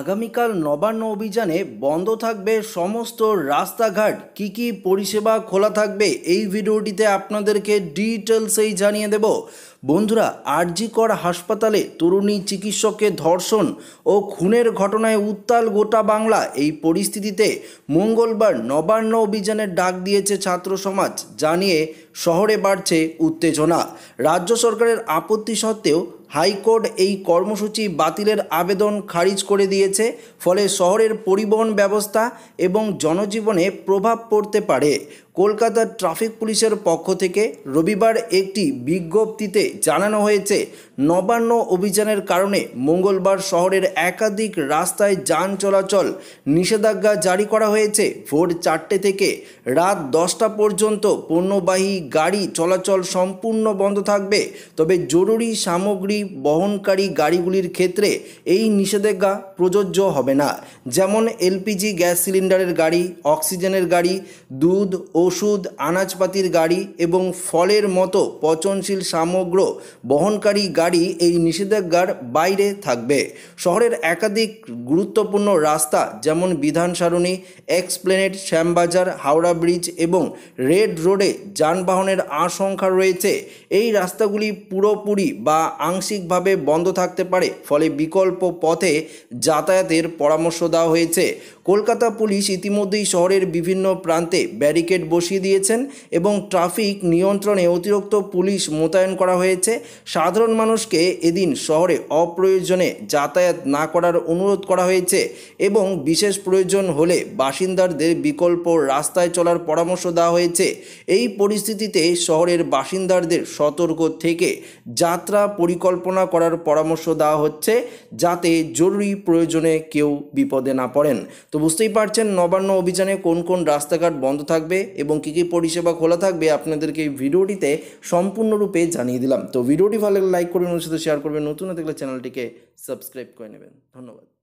আগামীকাল নবান্ন অভিযানে বন্ধ থাকবে সমস্ত রাস্তাঘাট কি কি পরিষেবা খোলা থাকবে এই ভিডিওটিতে আপনাদেরকে ডিটেলসেই জানিয়ে দেব বন্ধুরা আরজিকর হাসপাতালে তরুণী চিকিৎসকের ধর্ষণ ও খুনের ঘটনায় উত্তাল গোটা বাংলা এই পরিস্থিতিতে মঙ্গলবার নবান্ন অভিযানের ডাক দিয়েছে ছাত্র সমাজ জানিয়ে শহরে বাড়ছে উত্তেজনা রাজ্য সরকারের আপত্তি সত্ত্বেও হাইকোর্ট এই কর্মসূচি বাতিলের আবেদন খারিজ করে দিয়েছে ফলে শহরের পরিবহন ব্যবস্থা এবং জনজীবনে প্রভাব পড়তে পারে কলকাতার ট্রাফিক পুলিশের পক্ষ থেকে রবিবার একটি বিজ্ঞপ্তিতে জানানো হয়েছে নবান্ন অভিযানের কারণে মঙ্গলবার শহরের একাধিক রাস্তায় যান চলাচল নিষেধাজ্ঞা জারি করা হয়েছে ভোর চারটে থেকে রাত দশটা পর্যন্ত পণ্যবাহী গাড়ি চলাচল সম্পূর্ণ বন্ধ থাকবে তবে জরুরি সামগ্রী বহনকারী গাড়িগুলির ক্ষেত্রে এই নিষেধাজ্ঞা প্রযোজ্য হবে না যেমন এলপিজি গ্যাস সিলিন্ডারের গাড়ি অক্সিজেনের গাড়ি দুধ ও ওষুধ আনাজপাতির গাড়ি এবং ফলের মতো পচনশীল সামগ্র বহনকারী গাড়ি এই নিষেধাজ্ঞার বাইরে থাকবে শহরের একাধিক গুরুত্বপূর্ণ রাস্তা যেমন বিধান সারণী এক্সপ্লেনেট শ্যামবাজার হাওড়া ব্রিজ এবং রেড রোডে যানবাহনের আশঙ্কা রয়েছে এই রাস্তাগুলি পুরোপুরি বা আংশিকভাবে বন্ধ থাকতে পারে ফলে বিকল্প পথে যাতায়াতের পরামর্শ দেওয়া হয়েছে কলকাতা পুলিশ ইতিমধ্যেই শহরের বিভিন্ন প্রান্তে ব্যারিকেড বসিয়ে দিয়েছেন এবং ট্রাফিক নিয়ন্ত্রণে অতিরিক্ত পুলিশ মোতায়েন করা হয়েছে সাধারণ মানুষকে এদিন শহরে অপ্রয়োজনে যাতায়াত না করার অনুরোধ করা হয়েছে এবং বিশেষ প্রয়োজন হলে বাসিন্দাদের বিকল্প রাস্তায় চলার পরামর্শ দেওয়া হয়েছে এই পরিস্থিতিতে শহরের বাসিন্দাদের সতর্ক থেকে যাত্রা পরিকল্পনা করার পরামর্শ দেওয়া হচ্ছে যাতে জরুরি প্রয়োজনে কেউ বিপদে না পড়েন তো বুঝতেই পারছেন নবান্ন অভিযানে কোন কোন রাস্তাঘাট বন্ধ থাকবে এবং কী কী পরিষেবা খোলা থাকবে আপনাদেরকে এই ভিডিওটিতে সম্পূর্ণরূপে জানিয়ে দিলাম তো ভিডিওটি ভালো লাইক করবেন ওর সাথে শেয়ার করবেন নতুন দেখলে চ্যানেলটিকে সাবস্ক্রাইব করে নেবেন ধন্যবাদ